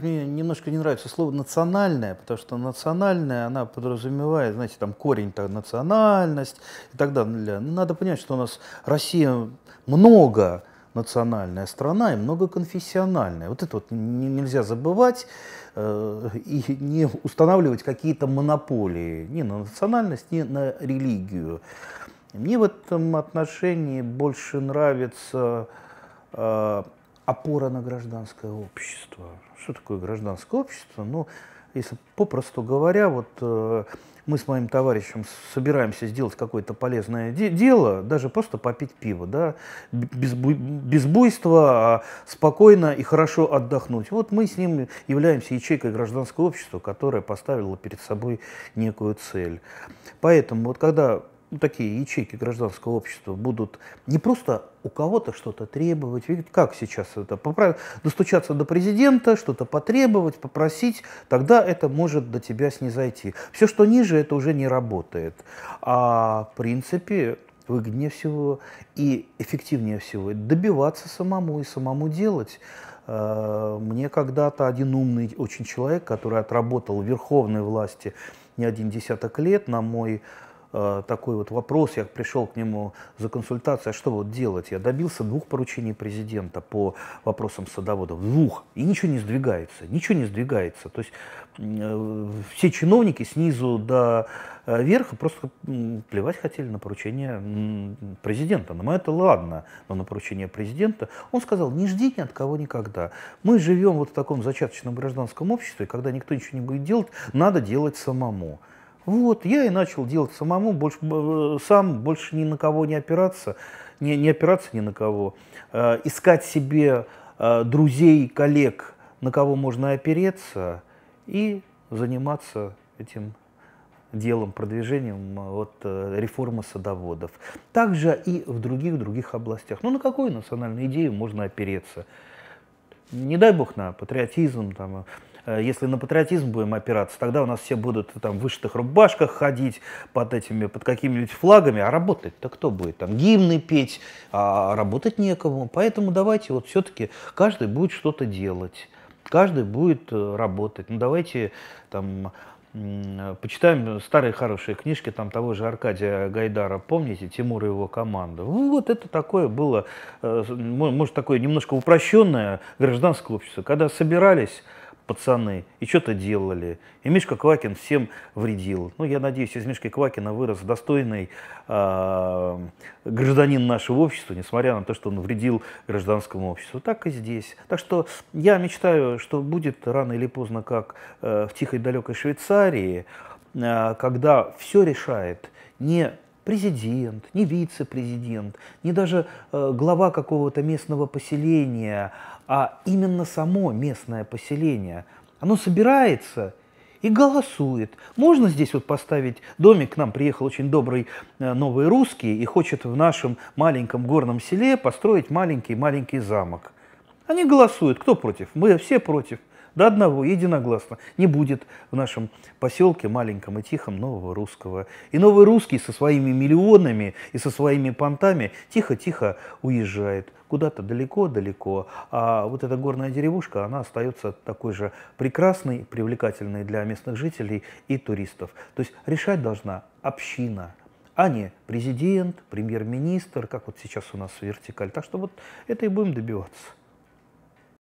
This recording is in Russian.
Мне немножко не нравится слово «национальное», потому что «национальное», она подразумевает, знаете, там корень-то национальность и так далее. Ну, надо понять, что у нас Россия много национальная страна и многоконфессиональная. Вот это вот нельзя забывать э, и не устанавливать какие-то монополии ни на национальность, ни на религию. Мне в этом отношении больше нравится э, опора на гражданское общество. Что такое гражданское общество? Ну, если попросту говоря, вот э, мы с моим товарищем собираемся сделать какое-то полезное де дело, даже просто попить пиво, да, без, бу без буйства, а спокойно и хорошо отдохнуть. Вот мы с ним являемся ячейкой гражданского общества, которое поставило перед собой некую цель. Поэтому вот когда ну, такие ячейки гражданского общества будут не просто у кого-то что-то требовать, как сейчас это, поправить, достучаться до президента, что-то потребовать, попросить, тогда это может до тебя снизойти. Все, что ниже, это уже не работает. А в принципе выгоднее всего и эффективнее всего добиваться самому и самому делать. Э, мне когда-то один умный очень человек, который отработал в верховной власти не один десяток лет, на мой Э, такой вот вопрос, я пришел к нему за консультацией, а что вот делать? Я добился двух поручений президента по вопросам садоводов, двух, и ничего не сдвигается, ничего не сдвигается. То есть э, все чиновники снизу до э, верха просто плевать хотели на поручение президента. Но ну, это ладно, но на поручение президента он сказал, не жди ни от кого никогда. Мы живем вот в таком зачаточном гражданском обществе, когда никто ничего не будет делать, надо делать самому. Вот, я и начал делать самому, больше, э, сам больше ни на кого не опираться, не, не опираться ни на кого. Э, искать себе э, друзей, коллег, на кого можно опереться и заниматься этим делом, продвижением э, вот, э, реформы садоводов. Также и в других-других областях. Ну, на какую национальную идею можно опереться? Не дай бог на патриотизм, там, Э, если на патриотизм будем опираться, тогда у нас все будут там в вышитых рубашках ходить под этими, под какими-нибудь флагами, а работать-то кто будет? Там гимны петь, а работать некому. Поэтому давайте вот все-таки каждый будет что-то делать, каждый будет э, работать. Ну давайте там почитаем старые хорошие книжки там того же Аркадия Гайдара, помните, Тимур и его команда. Ну, вот это такое было, э, может, такое немножко упрощенное гражданское общество, когда собирались пацаны, и что-то делали. И Мишка Квакин всем вредил. Ну, я надеюсь, из Мишки Квакина вырос достойный э, гражданин нашего общества, несмотря на то, что он вредил гражданскому обществу. Так и здесь. Так что я мечтаю, что будет рано или поздно, как э, в тихой далекой Швейцарии, э, когда все решает не президент, не вице-президент, не даже э, глава какого-то местного поселения, а именно само местное поселение, оно собирается и голосует. Можно здесь вот поставить домик, к нам приехал очень добрый э, новый русский и хочет в нашем маленьком горном селе построить маленький-маленький замок. Они голосуют. Кто против? Мы все против. До одного, единогласно. Не будет в нашем поселке маленьком и тихом нового русского. И новый русский со своими миллионами и со своими понтами тихо-тихо уезжает куда-то далеко-далеко. А вот эта горная деревушка, она остается такой же прекрасной, привлекательной для местных жителей и туристов. То есть решать должна община, а не президент, премьер-министр, как вот сейчас у нас вертикаль. Так что вот это и будем добиваться.